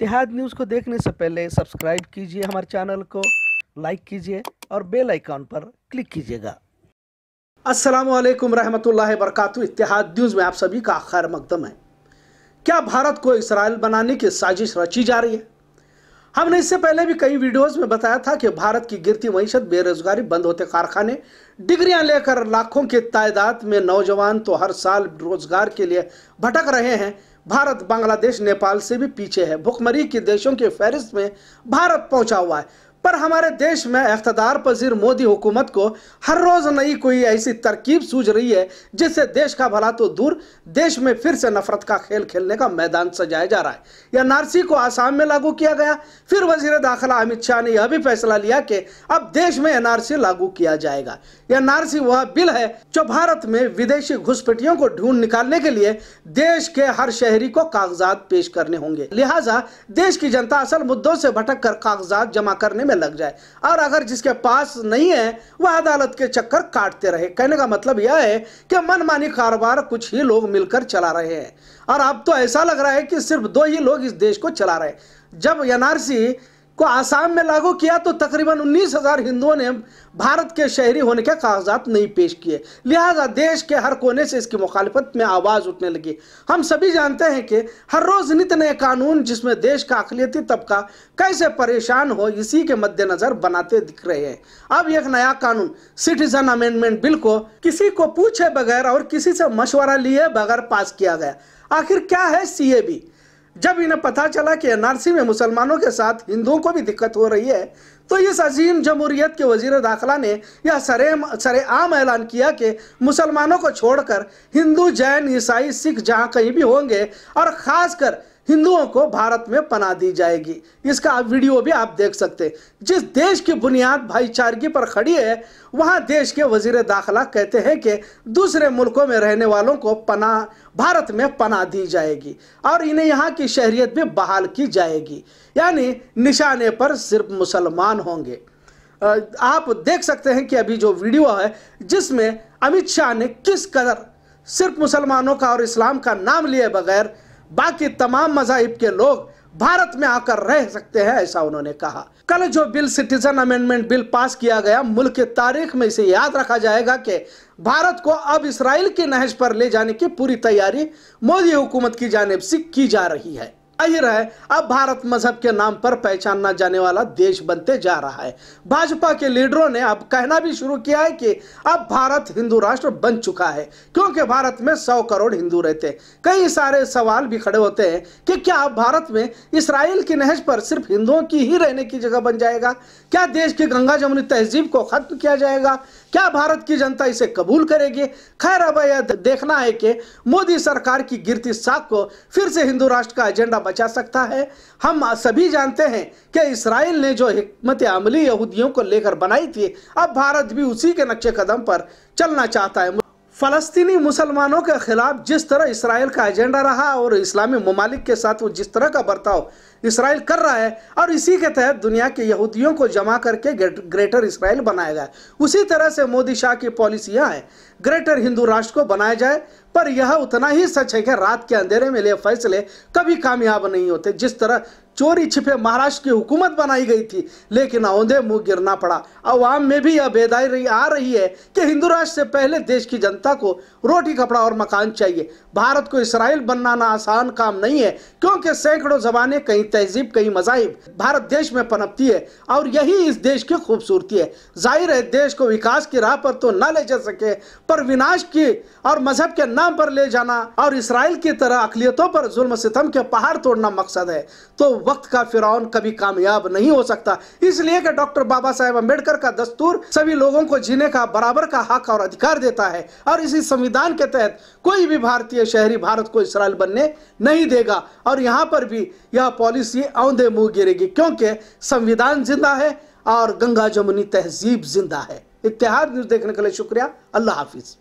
इतिहाद news को देखने से पहले सब्सक्राइब कीजिए हमारे चैनल को लाइक कीजिए और बेल आइकॉन पर क्लिक कीजिएगा अस्सलाम वालेकुम रहमतुल्लाहि वरकत इतिहाद न्यूज़ में आप सभी का खैर मकदम है क्या भारत को इसराइल बनाने की साजिश रची जा रही है हमने इससे पहले भी कई वीडियोस में बताया था कि भारत की गिरती मीशत बेरोजगारी बंद होते कारखाने डिग्रियां लेकर लाखों की तादाद में नौजवान तो हर साल रोजगार के लिए भटक रहे हैं भारत बांग्लादेश नेपाल से भी पीछे है भुखमरी के देशों के फहरिस्त में भारत पहुंचा हुआ है पर हमारे देश में अख्तदार पजीर मोदी हुकूमत को हर रोज नई कोई ऐसी तरकीब सूझ रही है जिससे देश का भला तो दूर देश में फिर से नफरत का खेल खेलने का मैदान सजाया जा रहा है या नारसी को आसाम में लागू किया गया फिर वजीर दाखिला अमित शाह ने यह भी फैसला लिया कि अब देश में एनआरसी लागू किया जाएगा यह नारसी वह बिल है जो भारत में विदेशी घुसपैठियों को ढूंढ निकालने के लिए देश के हर शहरी को कागजात पेश करने होंगे लिहाजा देश की जनता असल मुद्दों से भटक कागजात जमा करने में लग जाए और अगर जिसके पास नहीं है वह अदालत के चक्कर काटते रहे कहने का मतलब यह है कि मनमानी कारोबार कुछ ही लोग मिलकर चला रहे हैं और अब तो ऐसा लग रहा है कि सिर्फ दो ही लोग इस देश को चला रहे हैं जब एनआरसी को आसाम में लागू किया तो तकरीबन उन्नीस हजार हिंदुओं ने भारत के शहरी होने के कागजात नहीं पेश किए लिहाजा देश के हर कोने से इसकी मुखालफत में आवाज़ उठने लगी हम सभी जानते हैं कि हर रोज़ नित नए कानून जिसमें देश का अखिलियती तबका कैसे परेशान हो इसी के मद्देनज़र बनाते दिख रहे हैं अब एक नया कानून सिटीजन अमेंडमेंट बिल को किसी को पूछे बगैर और किसी से मशवरा लिए बगैर पास किया गया आखिर क्या है सी ए बी जब इन्हें पता चला कि एनआरसी में मुसलमानों के साथ हिंदुओं को भी दिक्कत हो रही है तो इस अजीम जमहूरियत के वजीर दाखिला ने यह सरे सरेआम ऐलान किया कि मुसलमानों को छोड़कर हिंदू जैन ईसाई सिख जहाँ कहीं भी होंगे और ख़ासकर हिंदुओं को भारत में पना दी जाएगी इसका वीडियो भी आप देख सकते हैं जिस देश की बुनियाद भाईचारगी पर खड़ी है वहां देश के वजीर दाखिला कहते हैं कि दूसरे मुल्कों में रहने वालों को पना भारत में पना दी जाएगी और इन्हें यहाँ की शहरीत भी बहाल की जाएगी यानी निशाने पर सिर्फ मुसलमान होंगे आप देख सकते हैं कि अभी जो वीडियो है जिसमें अमित शाह ने किस कदर सिर्फ मुसलमानों का और इस्लाम का नाम लिए बगैर बाकी तमाम मजाहिब के लोग भारत में आकर रह सकते हैं ऐसा उन्होंने कहा कल जो bill citizen amendment bill pass किया गया मुल्क की तारीख में इसे याद रखा जाएगा कि भारत को अब इसराइल के नहज पर ले जाने की पूरी तैयारी मोदी हुकूमत की जानब से की जा रही है जाहिर है अब भारत मजहब के नाम पर पहचानना जाने वाला देश बनते जा रहा है भाजपा के लीडरों ने अब कहना भी शुरू किया है कि अब भारत हिंदू राष्ट्र बन चुका है क्योंकि भारत में सौ करोड़ हिंदू रहते हैं कई सारे सवाल भी खड़े होते हैं कि क्या अब भारत में इसराइल की नहज पर सिर्फ हिंदुओं की ही रहने की जगह बन जाएगा क्या देश की गंगा जमुनी तहजीब को खत्म किया जाएगा क्या भारत की जनता इसे कबूल करेगी खैर अब यह देखना है कि मोदी सरकार की गिरती साख को फिर से हिंदू राष्ट्र का एजेंडा बचा सकता है हम सभी जानते हैं कि इसराइल ने जो हमत अमली यहूदियों को लेकर बनाई थी अब भारत भी उसी के नक्शे कदम पर चलना चाहता है फ़लस्तीनी मुसलमानों के खिलाफ जिस तरह इसराइल का एजेंडा रहा और इस्लामी ममालिक के साथ वो जिस तरह का बर्ताव इसराइल कर रहा है और इसी के तहत दुनिया के यहूदियों को जमा करके ग्रेटर इसराइल बनाया गया उसी तरह से मोदी शाह की पॉलिसियाँ हैं ग्रेटर हिंदू राष्ट्र को बनाया जाए पर यह उतना ही सच है कि रात के अंधेरे में लिए फैसले कभी कामयाब नहीं होते जिस तरह चोरी छिपे महाराष्ट्र की हुकूमत बनाई गई थी लेकिन औंधे मुंह गिरना पड़ा अवाम में भी यह बेदारी आ रही है कि हिंदू राष्ट्र से पहले देश की जनता को रोटी कपड़ा और मकान चाहिए भारत को इसराइल बनाना आसान काम नहीं है क्योंकि सैकड़ों जबानें कहीं कई तहजीब कई मजाहब भारत देश में पनपती है और यही इस देश की खूबसूरती है जाहिर है देश को विकास की राह पर तो ना ले जा सके पर विनाश की और मजहब के नाम पर ले जाना और इसराइल की तरह अकलीतों पर जुल्म सितम के पहाड़ तोड़ना मकसद है तो वक्त का फिरौन कभी कामयाब नहीं हो सकता इसलिए कि डॉक्टर बाबा साहेब अम्बेडकर का दस्तूर सभी लोगों को जीने का बराबर का हक और अधिकार देता है और इसी संविधान के तहत कोई भी भारतीय शहरी भारत को इसराइल बनने नहीं देगा और यहाँ पर भी यह पॉलिसी पॉलिसी औंधे मुंह गिरेगी क्योंकि संविधान जिंदा है और गंगा जमुनी तहजीब जिंदा है इतिहाद न्यूज देखने के लिए शुक्रिया अल्लाह हाफिज़